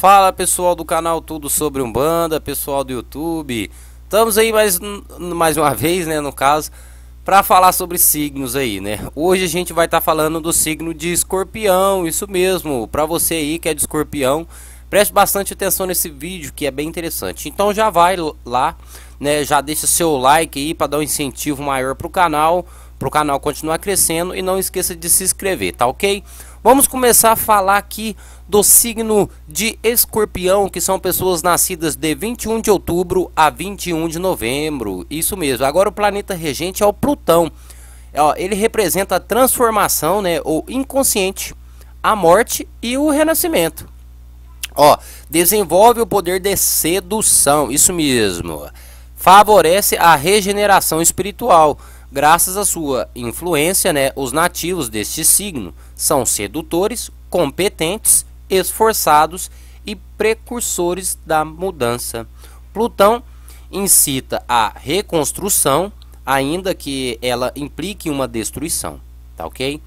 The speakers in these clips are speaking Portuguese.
Fala pessoal do canal Tudo Sobre Umbanda, pessoal do YouTube. Estamos aí mais, mais uma vez, né, no caso, para falar sobre signos aí, né? Hoje a gente vai estar tá falando do signo de Escorpião, isso mesmo. Para você aí que é de Escorpião, preste bastante atenção nesse vídeo que é bem interessante. Então já vai lá, né, já deixa seu like aí para dar um incentivo maior pro canal, pro canal continuar crescendo e não esqueça de se inscrever, tá OK? Vamos começar a falar aqui do signo de escorpião, que são pessoas nascidas de 21 de outubro a 21 de novembro. Isso mesmo. Agora o planeta regente é o Plutão. Ele representa a transformação, né, ou inconsciente, a morte e o renascimento. Ó, desenvolve o poder de sedução, isso mesmo. Favorece a regeneração espiritual. Graças à sua influência, né, os nativos deste signo são sedutores, competentes, esforçados e precursores da mudança. Plutão incita a reconstrução, ainda que ela implique uma destruição, tá ok?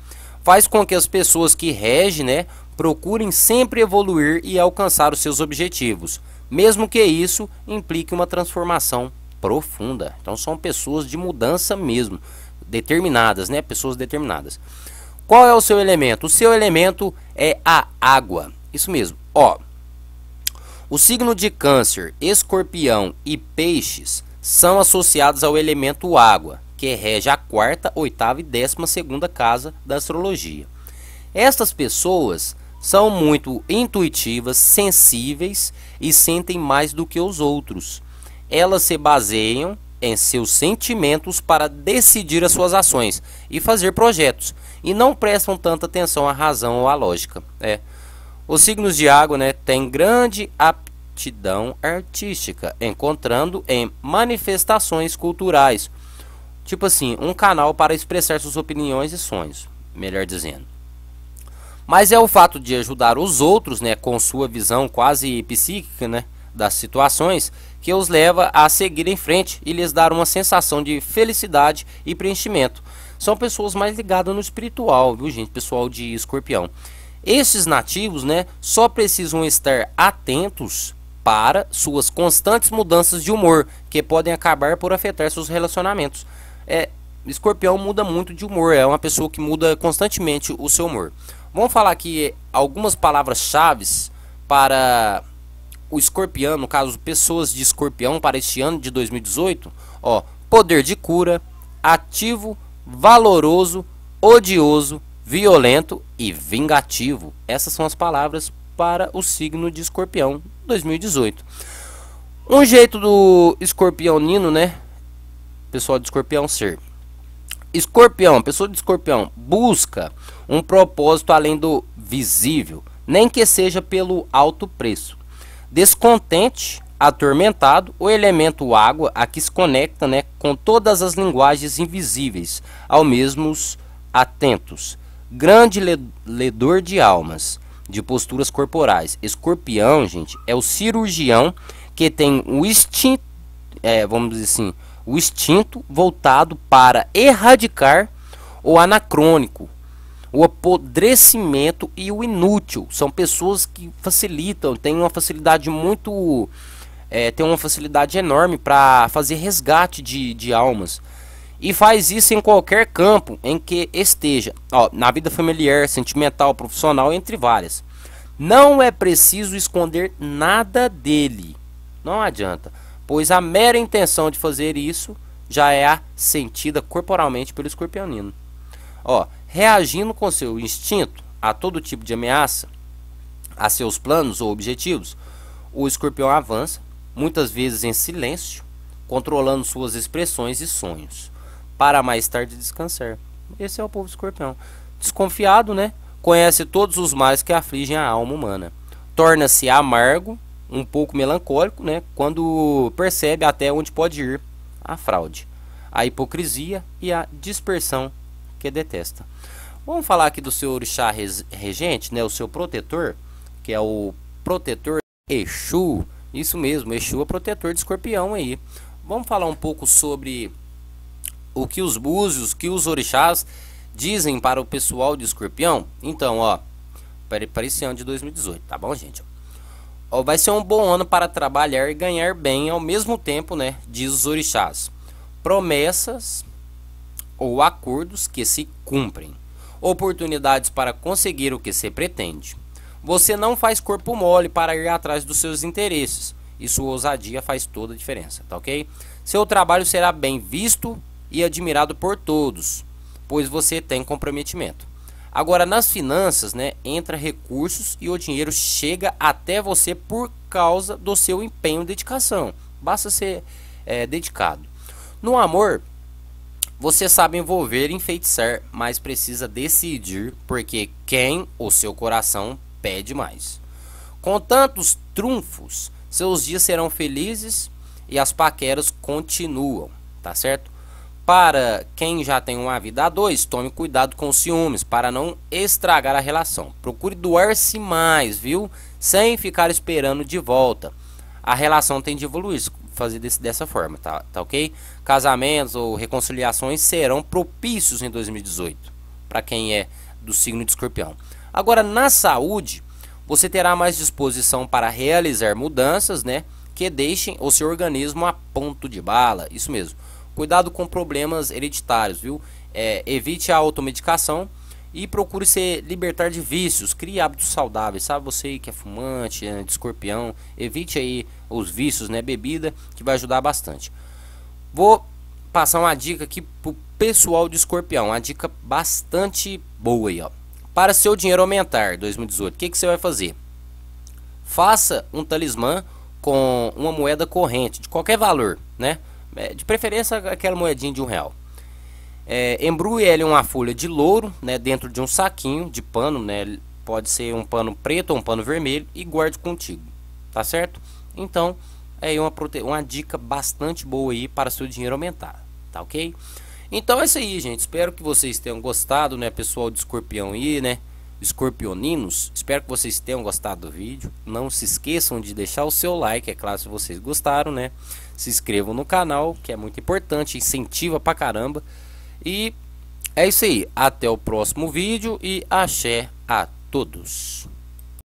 Faz com que as pessoas que regem, né, procurem sempre evoluir e alcançar os seus objetivos, mesmo que isso implique uma transformação profunda. Então são pessoas de mudança mesmo, determinadas, né, pessoas determinadas. Qual é o seu elemento? O seu elemento é a água. Isso mesmo. Ó, o signo de Câncer, Escorpião e Peixes são associados ao elemento água, que rege a quarta, oitava e décima segunda casa da astrologia. Estas pessoas são muito intuitivas, sensíveis e sentem mais do que os outros. Elas se baseiam em seus sentimentos para decidir as suas ações e fazer projetos, e não prestam tanta atenção à razão ou à lógica. É. Os signos de água né, têm grande aptidão artística, encontrando em manifestações culturais, tipo assim, um canal para expressar suas opiniões e sonhos, melhor dizendo. Mas é o fato de ajudar os outros, né, com sua visão quase psíquica, né, das situações que os leva a seguir em frente e lhes dar uma sensação de felicidade e preenchimento. São pessoas mais ligadas no espiritual, viu, gente? Pessoal de escorpião. esses nativos, né, só precisam estar atentos para suas constantes mudanças de humor, que podem acabar por afetar seus relacionamentos. É, escorpião muda muito de humor, é uma pessoa que muda constantemente o seu humor. Vamos falar aqui algumas palavras-chave para o escorpião, no caso, pessoas de escorpião para este ano de 2018, ó, poder de cura, ativo, valoroso, odioso, violento e vingativo. Essas são as palavras para o signo de escorpião 2018. Um jeito do escorpião nino, né? Pessoal de escorpião ser. Escorpião, pessoa de escorpião, busca um propósito além do visível, nem que seja pelo alto preço. Descontente, atormentado, o elemento água a que se conecta né, com todas as linguagens invisíveis, ao mesmos atentos. Grande ledor de almas, de posturas corporais. Escorpião, gente, é o cirurgião que tem o instinto, é, vamos dizer assim, o instinto voltado para erradicar o anacrônico, o apodrecimento e o inútil. São pessoas que facilitam, têm uma facilidade muito. É, tem uma facilidade enorme para fazer resgate de, de almas. E faz isso em qualquer campo em que esteja. Ó, na vida familiar, sentimental, profissional, entre várias. Não é preciso esconder nada dele. Não adianta. Pois a mera intenção de fazer isso já é sentida corporalmente pelo escorpionino. Ó, reagindo com seu instinto a todo tipo de ameaça, a seus planos ou objetivos, o escorpião avança, muitas vezes em silêncio, controlando suas expressões e sonhos, para mais tarde descansar. Esse é o povo escorpião. Desconfiado, né? Conhece todos os males que afligem a alma humana. Torna-se amargo, um pouco melancólico, né? Quando percebe até onde pode ir a fraude, a hipocrisia e a dispersão que detesta. Vamos falar aqui do seu orixá regente, né, o seu protetor, que é o protetor Exu. Isso mesmo, Exu é protetor de escorpião aí. Vamos falar um pouco sobre o que os búzios, que os orixás dizem para o pessoal de escorpião. Então, ó, para, para esse ano de 2018, tá bom, gente? Ó, vai ser um bom ano para trabalhar e ganhar bem ao mesmo tempo, né? Diz os orixás. Promessas ou acordos que se cumprem. Oportunidades para conseguir o que se pretende. Você não faz corpo mole para ir atrás dos seus interesses e sua ousadia faz toda a diferença, tá ok? Seu trabalho será bem visto e admirado por todos, pois você tem comprometimento. Agora, nas finanças, né, entra recursos e o dinheiro chega até você por causa do seu empenho e dedicação. Basta ser é, dedicado. No amor, você sabe envolver e enfeitiçar, mas precisa decidir porque quem o seu coração pede mais. Com tantos trunfos, seus dias serão felizes e as paqueras continuam, tá certo? Para quem já tem uma vida a dois, tome cuidado com os ciúmes para não estragar a relação. Procure doar-se mais, viu? Sem ficar esperando de volta. A relação tem de evoluir fazer desse, dessa forma, tá, tá ok? Casamentos ou reconciliações serão propícios em 2018 para quem é do signo de escorpião. Agora, na saúde, você terá mais disposição para realizar mudanças, né? Que deixem o seu organismo a ponto de bala. Isso mesmo. Cuidado com problemas hereditários, viu? É, evite a automedicação e procure se libertar de vícios, crie hábitos saudáveis, sabe? Você que é fumante, é de escorpião, evite aí os vícios, né? Bebida, que vai ajudar bastante. Vou passar uma dica aqui pro pessoal de escorpião, uma dica bastante boa aí, ó. Para seu dinheiro aumentar 2018, o que, que você vai fazer? Faça um talismã com uma moeda corrente, de qualquer valor, né? É, de preferência aquela moedinha de um real. É, embrulhe ele uma folha de louro né, dentro de um saquinho de pano, né, pode ser um pano preto ou um pano vermelho, e guarde contigo, tá certo? Então, é uma, uma dica bastante boa aí para seu dinheiro aumentar, tá ok? Então é isso aí, gente. Espero que vocês tenham gostado, né, pessoal de escorpião aí, né? Escorpioninos, espero que vocês tenham gostado do vídeo. Não se esqueçam de deixar o seu like, é claro, se vocês gostaram, né? Se inscrevam no canal, que é muito importante, incentiva pra caramba. E é isso aí. Até o próximo vídeo e axé a todos.